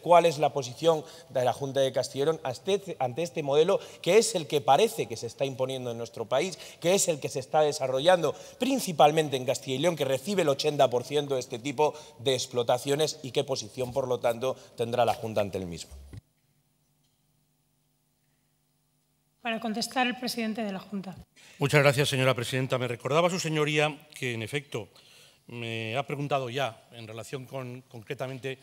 ¿Cuál es la posición de la Junta de León este, ante este modelo que es el que parece que se está imponiendo en nuestro país, que es el que se está desarrollando principalmente en Castilla y León, que recibe el 80% de este tipo de explotaciones y qué posición, por lo tanto, tendrá la Junta ante el mismo? Para contestar el presidente de la Junta. Muchas gracias, señora presidenta. Me recordaba su señoría que, en efecto, me ha preguntado ya en relación con concretamente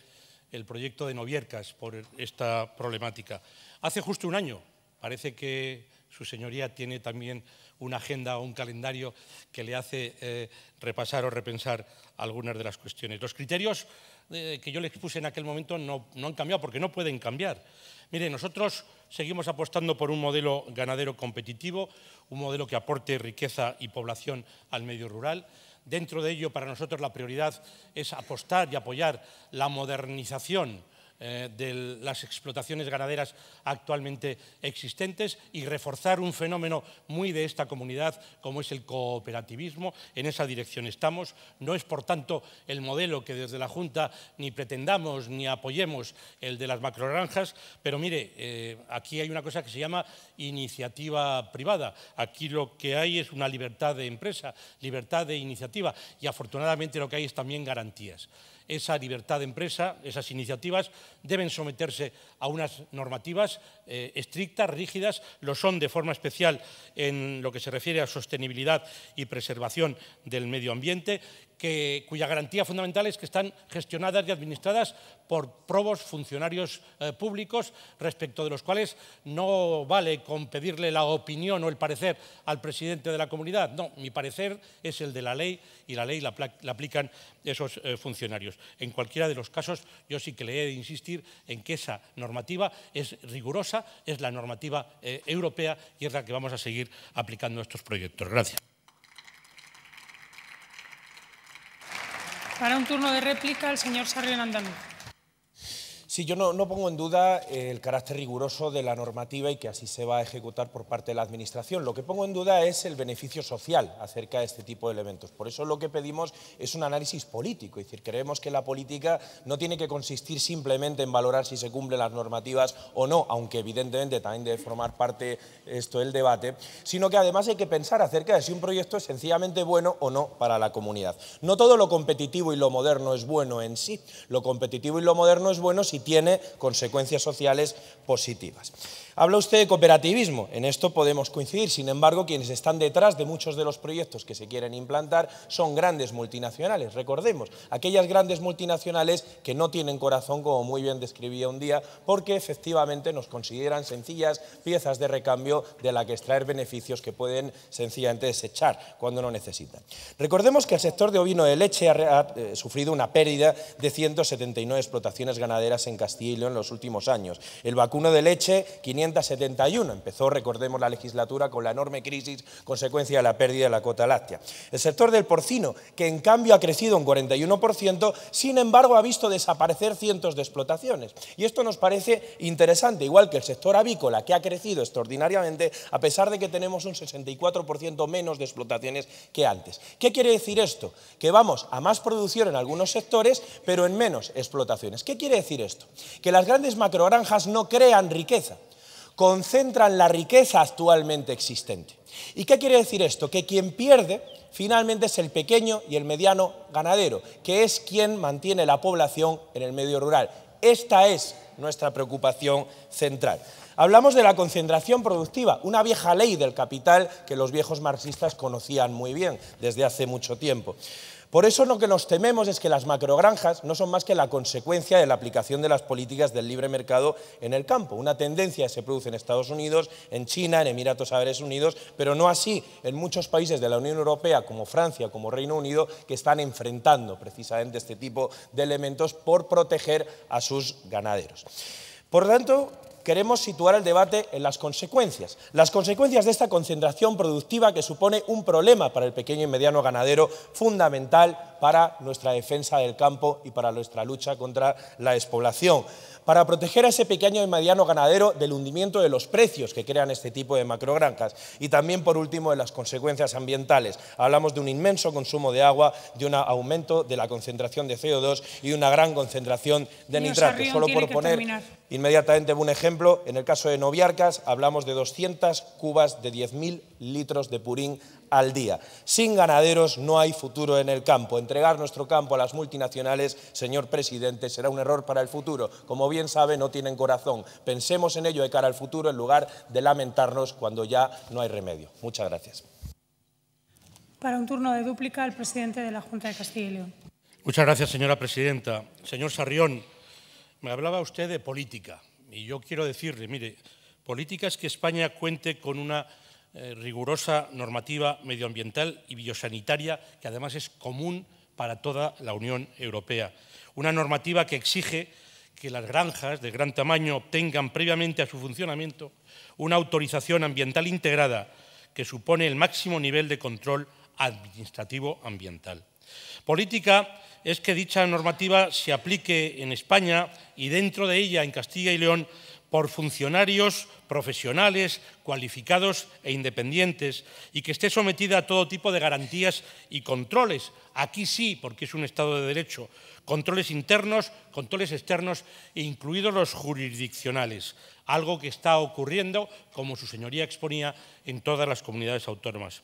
el proyecto de Noviercas por esta problemática. Hace justo un año, parece que su señoría tiene también una agenda o un calendario que le hace eh, repasar o repensar algunas de las cuestiones. Los criterios eh, que yo le expuse en aquel momento no han cambiado porque no pueden cambiar. Mire, nosotros seguimos apostando por un modelo ganadero competitivo, un modelo que aporte riqueza y población al medio rural Dentro de ello, para nosotros la prioridad es apostar y apoyar la modernización eh, de las explotaciones ganaderas actualmente existentes y reforzar un fenómeno muy de esta comunidad como es el cooperativismo. En esa dirección estamos. No es, por tanto, el modelo que desde la Junta ni pretendamos ni apoyemos el de las macrogranjas, pero mire, eh, aquí hay una cosa que se llama iniciativa privada. Aquí lo que hay es una libertad de empresa, libertad de iniciativa y afortunadamente lo que hay es también garantías. Esa libertad de empresa, esas iniciativas deben someterse a unas normativas eh, estrictas, rígidas, lo son de forma especial en lo que se refiere a sostenibilidad y preservación del medio ambiente, que, cuya garantía fundamental es que están gestionadas y administradas por probos funcionarios eh, públicos, respecto de los cuales no vale con pedirle la opinión o el parecer al presidente de la comunidad. No, mi parecer es el de la ley y la ley la, aplican esos eh, funcionarios. En cualquiera de los casos, yo sí que le he de insistir en que esa normativa normativa es rigurosa, es la normativa eh, europea y es la que vamos a seguir aplicando a estos proyectos. Gracias. Para un turno de réplica, el señor Sarrión Sí, yo no, no, pongo en duda eh, el carácter riguroso de la normativa y que así se va a ejecutar por parte de la Administración. Lo que pongo en duda es el beneficio social acerca de este tipo de elementos. Por eso lo que pedimos es un análisis político. Es decir, creemos que la política no tiene que consistir simplemente en valorar si se cumplen las normativas o no, aunque evidentemente también debe formar parte esto del debate, sino que además hay que pensar acerca de si un proyecto es sencillamente bueno o no para la comunidad. No todo lo competitivo y lo moderno es bueno en sí. Lo competitivo y lo moderno es bueno si tiene consecuencias sociales positivas. Habla usted de cooperativismo, en esto podemos coincidir, sin embargo, quienes están detrás de muchos de los proyectos que se quieren implantar son grandes multinacionales, recordemos, aquellas grandes multinacionales que no tienen corazón, como muy bien describía un día, porque efectivamente nos consideran sencillas piezas de recambio de la que extraer beneficios que pueden sencillamente desechar cuando no necesitan. Recordemos que el sector de ovino de leche ha, eh, sufrido una pérdida de 179 explotaciones ganaderas en Castillo en los últimos años. El vacuno de leche, 500 71 Empezó, recordemos, la legislatura con la enorme crisis consecuencia de la pérdida de la cuota láctea. El sector del porcino, que en cambio ha crecido un 41%, sin embargo ha visto desaparecer cientos de explotaciones. Y esto nos parece interesante, igual que el sector avícola, que ha crecido extraordinariamente, a pesar de que tenemos un 64% menos de explotaciones que antes. ¿Qué quiere decir esto? Que vamos a más producción en algunos sectores, pero en menos explotaciones. ¿Qué quiere decir esto? Que las grandes macrogranjas no crean riqueza concentran la riqueza actualmente existente. ¿Y qué quiere decir esto? Que quien pierde finalmente es el pequeño y el mediano ganadero, que es quien mantiene la población en el medio rural. Esta es nuestra preocupación central. Hablamos de la concentración productiva, una vieja ley del capital que los viejos marxistas conocían muy bien desde hace mucho tiempo. Por eso lo que nos tememos es que las macrogranjas no son más que la consecuencia de la aplicación de las políticas del libre mercado en el campo. Una tendencia que se produce en Estados Unidos, en China, en Emiratos Árabes Unidos, pero no así en muchos países de la Unión Europea, como Francia, como Reino Unido, que están enfrentando precisamente este tipo de elementos por proteger a sus ganaderos. Por tanto, queremos situar el debate en las consecuencias. Las consecuencias de esta concentración productiva que supone un problema para el pequeño y mediano ganadero fundamental para nuestra defensa del campo y para nuestra lucha contra la despoblación. Para proteger a ese pequeño y mediano ganadero del hundimiento de los precios que crean este tipo de macrogranjas. Y también, por último, de las consecuencias ambientales. Hablamos de un inmenso consumo de agua, de un aumento de la concentración de CO2 y de una gran concentración de nitratos. Solo por poner inmediatamente un ejemplo, en el caso de Noviarcas hablamos de 200 cubas de 10.000 litros de purín al día. Sin ganaderos no hay futuro en el campo. Entregar nuestro campo a las multinacionales, señor presidente, será un error para el futuro. Como bien sabe, no tienen corazón. Pensemos en ello de cara al futuro en lugar de lamentarnos cuando ya no hay remedio. Muchas gracias. Para un turno de dúplica, el presidente de la Junta de Castilla Muchas gracias, señora presidenta. Señor Sarrión, me hablaba usted de política y yo quiero decirle, mire, política es que España cuente con una eh, rigurosa normativa medioambiental y biosanitaria que además es común para toda la Unión Europea. Una normativa que exige que las granjas de gran tamaño obtengan previamente a su funcionamiento una autorización ambiental integrada que supone el máximo nivel de control administrativo ambiental. Política es que dicha normativa se aplique en España y dentro de ella, en Castilla y León, por funcionarios profesionales, cualificados e independientes, y que esté sometida a todo tipo de garantías y controles. Aquí sí, porque es un Estado de Derecho. Controles internos, controles externos, e incluidos los jurisdiccionales. Algo que está ocurriendo, como su señoría exponía, en todas las comunidades autónomas.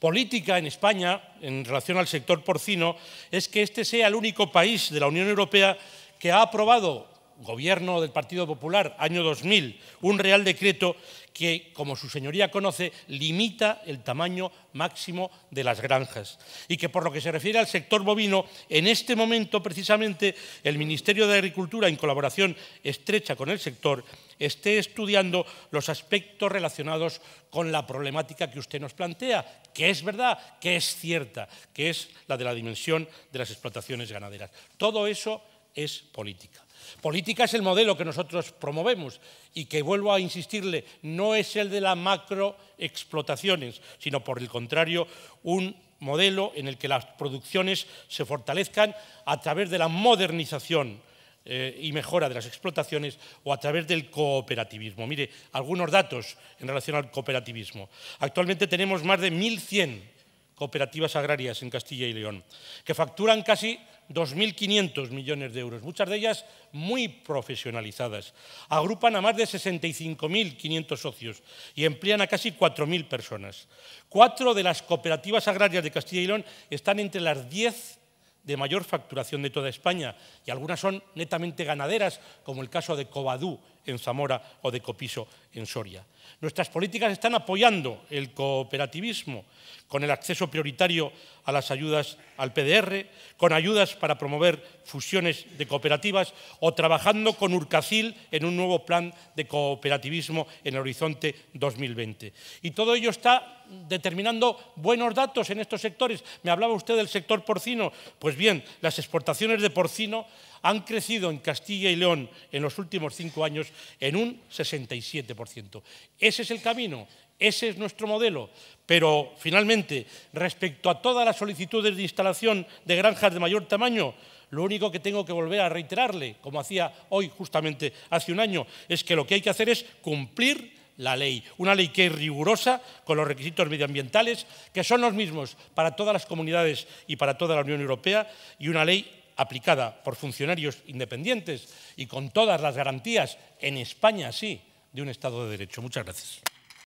Política en España, en relación al sector porcino, es que este sea el único país de la Unión Europea que ha aprobado gobierno del Partido Popular, año 2000, un Real Decreto que, como su señoría conoce, limita el tamaño máximo de las granjas. Y que por lo que se refiere al sector bovino, en este momento precisamente el Ministerio de Agricultura, en colaboración estrecha con el sector, esté estudiando los aspectos relacionados con la problemática que usted nos plantea, que es verdad, que es cierta, que es la de la dimensión de las explotaciones ganaderas. Todo eso es política. Política es el modelo que nosotros promovemos y que, vuelvo a insistirle, no es el de las macroexplotaciones, sino por el contrario, un modelo en el que las producciones se fortalezcan a través de la modernización eh, y mejora de las explotaciones o a través del cooperativismo. Mire, algunos datos en relación al cooperativismo. Actualmente tenemos más de 1.100 cooperativas agrarias en Castilla y León, que facturan casi 2.500 millones de euros, muchas de ellas muy profesionalizadas. Agrupan a más de 65.500 socios y emplean a casi 4.000 personas. Cuatro de las cooperativas agrarias de Castilla y León están entre las diez de mayor facturación de toda España y algunas son netamente ganaderas, como el caso de Covadú en Zamora o de Copiso en Soria. Nuestras políticas están apoyando el cooperativismo con el acceso prioritario a las ayudas al PDR, con ayudas para promover fusiones de cooperativas o trabajando con Urcacil en un nuevo plan de cooperativismo en el horizonte 2020. Y todo ello está determinando buenos datos en estos sectores. Me hablaba usted del sector porcino. Pues bien, las exportaciones de porcino han crecido en Castilla y León en los últimos cinco años en un 67%. Ese es el camino, ese es nuestro modelo. Pero, finalmente, respecto a todas las solicitudes de instalación de granjas de mayor tamaño, lo único que tengo que volver a reiterarle, como hacía hoy justamente hace un año, es que lo que hay que hacer es cumplir la ley. Una ley que es rigurosa con los requisitos medioambientales, que son los mismos para todas las comunidades y para toda la Unión Europea, y una ley aplicada por funcionarios independientes y con todas las garantías en España, sí, de un Estado de Derecho. Muchas gracias.